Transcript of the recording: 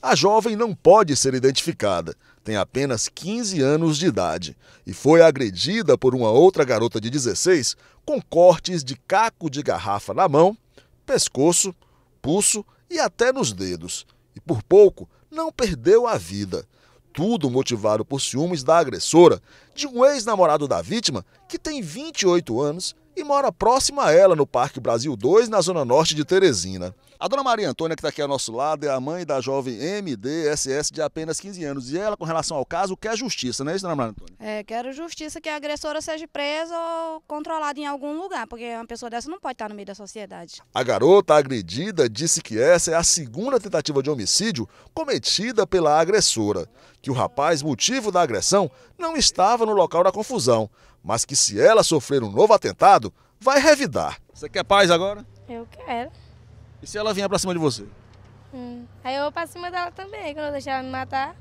A jovem não pode ser identificada, tem apenas 15 anos de idade e foi agredida por uma outra garota de 16 com cortes de caco de garrafa na mão, pescoço, pulso e até nos dedos. E por pouco não perdeu a vida. Tudo motivado por ciúmes da agressora, de um ex-namorado da vítima que tem 28 anos e mora próxima a ela no Parque Brasil 2, na zona norte de Teresina. A dona Maria Antônia, que está aqui ao nosso lado, é a mãe da jovem MDSS de apenas 15 anos. E ela, com relação ao caso, quer justiça, não é isso, dona Maria Antônia? É, quero justiça que a agressora seja presa ou controlada em algum lugar, porque uma pessoa dessa não pode estar no meio da sociedade. A garota agredida disse que essa é a segunda tentativa de homicídio cometida pela agressora, que o rapaz, motivo da agressão, não estava no local da confusão, mas que se ela sofrer um novo atentado, vai revidar. Você quer paz agora? Eu quero. E se ela vier pra cima de você? Hum. Aí eu vou pra cima dela também, quando eu deixar ela me matar.